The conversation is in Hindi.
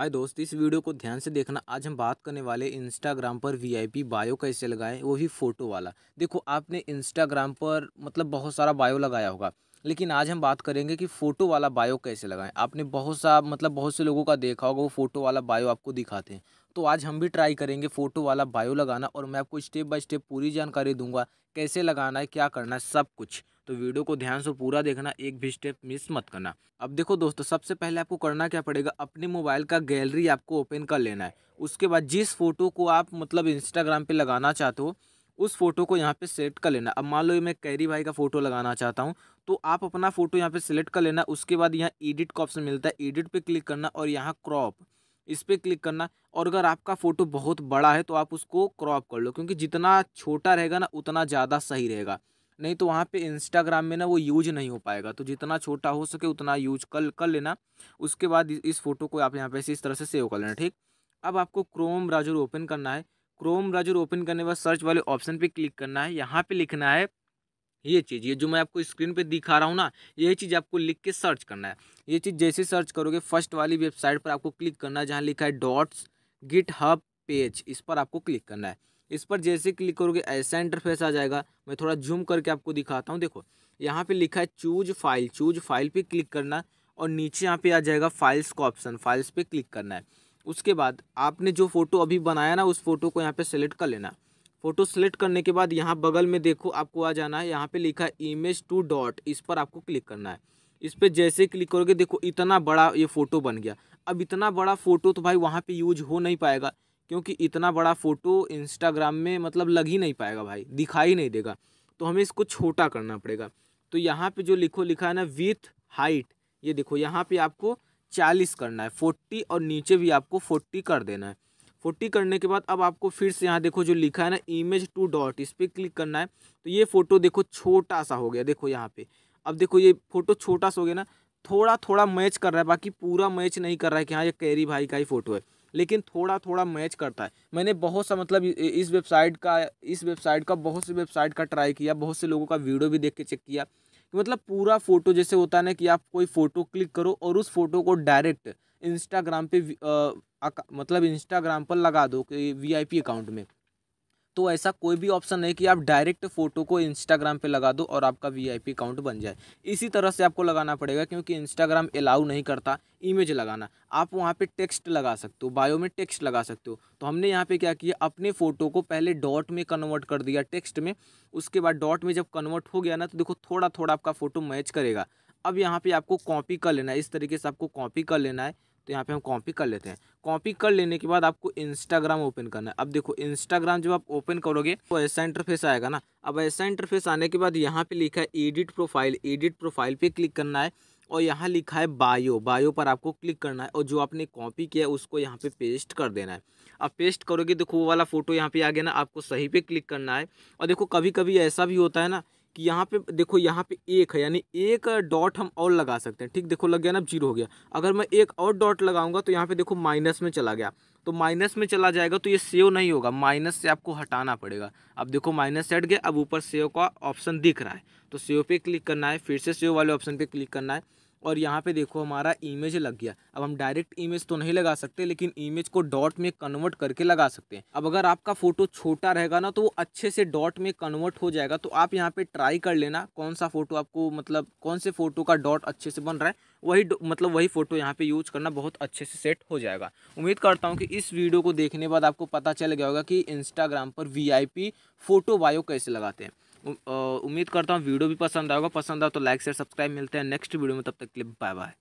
आए दोस्त इस वीडियो को ध्यान से देखना आज हम बात करने वाले इंस्टाग्राम पर वीआईपी बायो कैसे लगाएं वो भी फ़ोटो वाला देखो आपने इंस्टाग्राम पर मतलब बहुत सारा बायो लगाया होगा लेकिन आज हम बात करेंगे कि फ़ोटो वाला बायो कैसे लगाएं आपने बहुत सा मतलब बहुत से लोगों का देखा होगा वो फ़ोटो वाला बायो आपको दिखाते हैं तो आज हम भी ट्राई करेंगे फ़ोटो वाला बायो लगाना और मैं आपको स्टेप बाय स्टेप पूरी जानकारी दूंगा कैसे लगाना है क्या करना है सब कुछ तो वीडियो को ध्यान से पूरा देखना एक भी स्टेप मिस मत करना अब देखो दोस्तों सबसे पहले आपको करना क्या पड़ेगा अपने मोबाइल का गैलरी आपको ओपन कर लेना है उसके बाद जिस फ़ोटो को आप मतलब इंस्टाग्राम पर लगाना चाहते हो उस फोटो को यहाँ पे सेलेक्ट कर लेना अब मान लो मैं कैरी भाई का फोटो लगाना चाहता हूँ तो आप अपना फोटो यहाँ पे सेलेक्ट कर लेना उसके बाद यहाँ एडिट का ऑप्शन मिलता है एडिट पे क्लिक करना और यहाँ क्रॉप इस पर क्लिक करना और अगर आपका फ़ोटो बहुत बड़ा है तो आप उसको क्रॉप कर लो क्योंकि जितना छोटा रहेगा ना उतना ज़्यादा सही रहेगा नहीं तो वहाँ पे इंस्टाग्राम में ना वो यूज नहीं हो पाएगा तो जितना छोटा हो सके उतना यूज कर कर लेना उसके बाद इस फ़ोटो को आप यहाँ पे इस तरह से सेव कर लेना ठीक अब आपको क्रोम ब्राउजर ओपन करना है क्रोम ब्राउजर ओपन करने के बाद सर्च वाले ऑप्शन पे क्लिक करना है यहाँ पे लिखना है ये चीज़ ये जो मैं आपको स्क्रीन पे दिखा रहा हूँ ना ये चीज़ आपको लिख के सर्च करना है ये चीज़ जैसे सर्च करोगे फर्स्ट वाली वेबसाइट पर आपको क्लिक करना है जहाँ लिखा है डॉट्स गिट हब पेज इस पर आपको क्लिक करना है इस पर जैसे क्लिक करोगे ऐसा इंटरफेस आ जाएगा मैं थोड़ा जूम करके आपको दिखाता हूँ देखो यहाँ पर लिखा है चूज फाइल चूज फाइल पर क्लिक करना और नीचे यहाँ पे आ जाएगा फाइल्स का ऑप्शन फाइल्स पे क्लिक करना है उसके बाद आपने जो फ़ोटो अभी बनाया ना उस फ़ोटो को यहाँ पे सेलेक्ट कर लेना फ़ोटो सेलेक्ट करने के बाद यहाँ बगल में देखो आपको आ जाना है यहाँ पे लिखा है इमेज टू डॉट इस पर आपको क्लिक करना है इस पर जैसे क्लिक करोगे देखो इतना बड़ा ये फ़ोटो बन गया अब इतना बड़ा फ़ोटो तो भाई वहाँ पर यूज हो नहीं पाएगा क्योंकि इतना बड़ा फ़ोटो इंस्टाग्राम में मतलब लग ही नहीं पाएगा भाई दिखाई नहीं देगा तो हमें इसको छोटा करना पड़ेगा तो यहाँ पे जो लिखो लिखा है ना विथ हाइट ये देखो यहाँ पे आपको चालीस करना है फोर्टी और नीचे भी आपको फोर्टी कर देना है फोर्टी करने के बाद अब आपको फिर से यहाँ देखो जो लिखा है ना इमेज टू डॉट इस पर क्लिक करना है तो ये फ़ोटो देखो छोटा सा हो गया देखो यहाँ पे अब देखो ये फ़ोटो छोटा सा हो गया ना थोड़ा थोड़ा मैच कर रहा है बाकी पूरा मैच नहीं कर रहा है कि हाँ ये कैरी भाई का ही फ़ोटो है लेकिन थोड़ा थोड़ा मैच करता है मैंने बहुत सा मतलब इस वेबसाइट का इस वेबसाइट का बहुत सी वेबसाइट का ट्राई किया बहुत से लोगों का वीडियो भी देख के चेक किया कि मतलब पूरा फ़ोटो जैसे होता है ना कि आप कोई फ़ोटो क्लिक करो और उस फ़ोटो को डायरेक्ट इंस्टाग्राम पे आ, मतलब इंस्टाग्राम पर लगा दो वी आई पी अकाउंट में तो ऐसा कोई भी ऑप्शन नहीं कि आप डायरेक्ट फोटो को इंस्टाग्राम पे लगा दो और आपका वीआईपी अकाउंट बन जाए इसी तरह से आपको लगाना पड़ेगा क्योंकि इंस्टाग्राम अलाउ नहीं करता इमेज लगाना आप वहाँ पे टेक्स्ट लगा सकते हो बायो में टेक्स्ट लगा सकते हो तो हमने यहाँ पे क्या किया अपने फ़ोटो को पहले डॉट में कन्वर्ट कर दिया टेक्स्ट में उसके बाद डॉट में जब कन्वर्ट हो गया ना तो देखो थोड़ा थोड़ा आपका फ़ोटो मैच करेगा अब यहाँ पर आपको कॉपी कर लेना है इस तरीके से आपको कॉपी कर लेना है तो यहाँ पे हम कॉपी कर लेते हैं कॉपी कर लेने के बाद आपको इंस्टाग्राम ओपन करना है अब देखो इंस्टाग्राम जब आप ओपन करोगे तो ऐसा इंटरफेस आएगा ना अब ऐसा इंटरफेस आने के बाद यहाँ पे लिखा है एडिट प्रोफाइल एडिट प्रोफाइल पे क्लिक करना है और यहाँ लिखा है बायो बायो पर आपको क्लिक करना है और जो आपने कॉपी किया है उसको यहाँ पे पेस्ट कर देना है अब पेस्ट करोगे देखो वो वाला फ़ोटो यहाँ पे आ गया ना आपको सही पे क्लिक करना है और देखो कभी कभी ऐसा भी होता है ना कि यहाँ पे देखो यहाँ पे एक है यानी एक डॉट हम और लगा सकते हैं ठीक देखो लग गया ना जीरो हो गया अगर मैं एक और डॉट लगाऊंगा तो यहाँ पे देखो माइनस में चला गया तो माइनस में चला जाएगा तो ये सेव नहीं होगा माइनस से आपको हटाना पड़ेगा अब देखो माइनस से हट गया अब ऊपर सेव का ऑप्शन दिख रहा है तो सेव पे क्लिक करना है फिर से सेव वाले ऑप्शन पर क्लिक करना है और यहाँ पे देखो हमारा इमेज लग गया अब हम डायरेक्ट इमेज तो नहीं लगा सकते लेकिन इमेज को डॉट में कन्वर्ट करके लगा सकते हैं अब अगर आपका फोटो छोटा रहेगा ना तो वो अच्छे से डॉट में कन्वर्ट हो जाएगा तो आप यहाँ पे ट्राई कर लेना कौन सा फोटो आपको मतलब कौन से फोटो का डॉट अच्छे से बन रहा है वही मतलब वही फोटो यहाँ पे यूज करना बहुत अच्छे से सेट हो जाएगा उम्मीद करता हूँ कि इस वीडियो को देखने बाद आपको पता चल गया होगा कि इंस्टाग्राम पर वी फोटो बायो कैसे लगाते हैं उम्मीद करता हूँ वीडियो भी पसंद आएगा पसंद आओ तो लाइक शेयर सब्सक्राइब मिलते हैं नेक्स्ट वीडियो में तब तक के लिए बाय बाय